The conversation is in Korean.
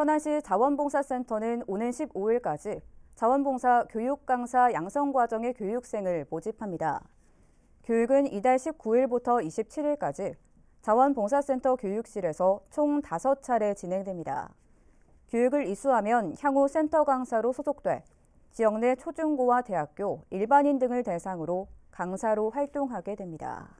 천안시 자원봉사센터는 오는 15일까지 자원봉사 교육 강사 양성 과정의 교육생을 모집합니다. 교육은 이달 19일부터 27일까지 자원봉사센터 교육실에서 총 5차례 진행됩니다. 교육을 이수하면 향후 센터 강사로 소속돼 지역 내 초중고와 대학교, 일반인 등을 대상으로 강사로 활동하게 됩니다.